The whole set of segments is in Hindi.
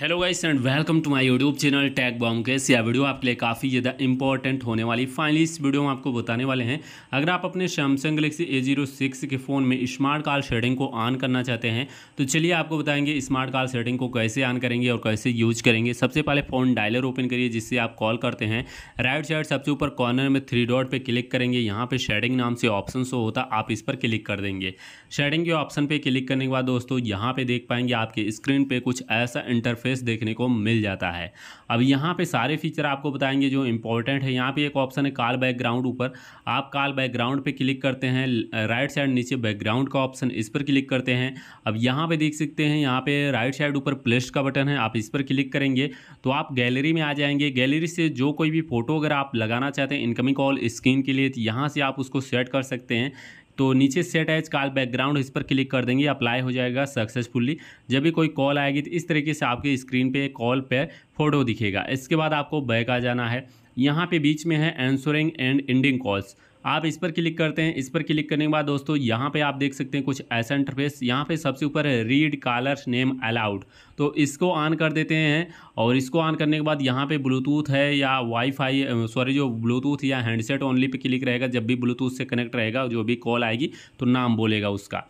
hello guys and welcome to my YouTube channel tag bomb के यह वीडियो आपके लिए काफ़ी ज़्यादा इंपॉर्टेंट होने वाली फाइनली इस वीडियो में आपको बताने वाले हैं अगर आप अपने Samsung Galaxy A zero six के फ़ोन में स्मार्ट कार सेटिंग को ऑन करना चाहते हैं तो चलिए आपको बताएंगे स्मार्ट कार सेटिंग को कैसे ऑन करेंगे और कैसे यूज करेंगे सबसे पहले फ़ोन डायलर ओपन करिए जिससे आप कॉल करते हैं राइट साइड सबसे ऊपर कॉर्नर में थ्री डॉट पर क्लिक करेंगे यहाँ पर शेडिंग नाम से ऑप्शन शो होता आप इस पर क्लिक कर देंगे शेडिंग के ऑप्शन पर क्लिक करने के बाद दोस्तों यहाँ पर देख पाएंगे आपके स्क्रीन पर कुछ ऐसा इंटरफेस इंटरफेस देखने को मिल जाता है अब यहाँ पे सारे फीचर आपको बताएंगे जो इंपॉर्टेंट है यहाँ पे एक ऑप्शन है कॉल बैकग्राउंड ऊपर आप कॉल बैकग्राउंड पे क्लिक करते हैं राइट साइड नीचे बैकग्राउंड का ऑप्शन इस पर क्लिक करते हैं अब यहाँ पे देख सकते हैं यहाँ पे राइट साइड ऊपर प्लेस्ट का बटन है आप इस पर क्लिक करेंगे तो आप गैलरी में आ जाएंगे गैलरी से जो कोई भी फोटो अगर आप लगाना चाहते हैं इनकमिंग कॉल स्क्रीन के लिए यहाँ से आप उसको सेट कर सकते हैं तो नीचे सेट एज कॉल बैकग्राउंड इस पर क्लिक कर देंगे अप्लाई हो जाएगा सक्सेसफुली जब भी कोई कॉल आएगी तो इस तरीके से आपके स्क्रीन पे कॉल पर फोटो दिखेगा इसके बाद आपको बैक आ जाना है यहाँ पे बीच में है एंसरिंग एंड एंडिंग कॉल्स आप इस पर क्लिक करते हैं इस पर क्लिक करने के बाद दोस्तों यहाँ पे आप देख सकते हैं कुछ ऐसा इंटरफेस यहाँ पे सबसे ऊपर है रीड कॉलर्स नेम अलाउड तो इसको ऑन कर देते हैं और इसको ऑन करने के बाद यहाँ पे ब्लूटूथ है या वाईफाई सॉरी जो ब्लूटूथ या हैंडसेट ओनली पे क्लिक रहेगा जब भी ब्लूटूथ से कनेक्ट रहेगा जो भी कॉल आएगी तो नाम बोलेगा उसका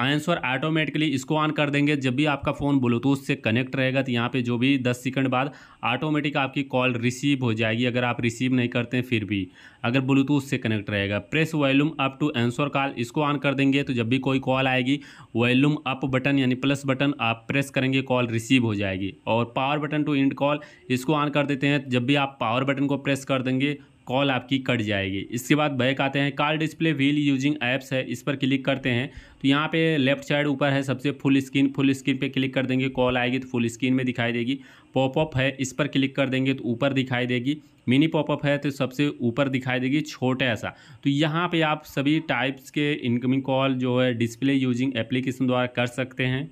आंसर ऑटोमेटिकली इसको ऑन कर देंगे जब भी आपका फ़ोन ब्लूटूथ से कनेक्ट रहेगा तो यहाँ पे जो भी 10 सेकंड बाद ऑटोमेटिक आपकी कॉल रिसीव हो जाएगी अगर आप रिसीव नहीं करते फिर भी अगर ब्लूटूथ से कनेक्ट रहेगा press volume up to answer call इसको ऑन कर देंगे तो जब भी कोई कॉल आएगी वॉल्यूम अप बटन यानी प्लस बटन आप प्रेस करेंगे कॉल रिसीव हो जाएगी और power button to end call इसको ऑन कर देते हैं जब भी आप पावर बटन को प्रेस कर देंगे कॉल आपकी कट जाएगी इसके बाद बैक आते हैं car display while using apps है इस पर क्लिक करते हैं तो यहाँ पे लेफ्ट साइड ऊपर है सबसे फुल स्क्रीन फुल स्क्रीन पे क्लिक कर देंगे कॉल आएगी तो फुल स्क्रीन में दिखाई देगी पॉपअप है इस पर क्लिक कर देंगे तो ऊपर दिखाई देगी मिनी पॉपअप है तो सबसे ऊपर दिखाई देगी छोटा ऐसा तो यहाँ पे आप सभी टाइप्स के इनकमिंग कॉल जो है डिस्प्ले यूजिंग एप्लीकेशन द्वारा कर सकते हैं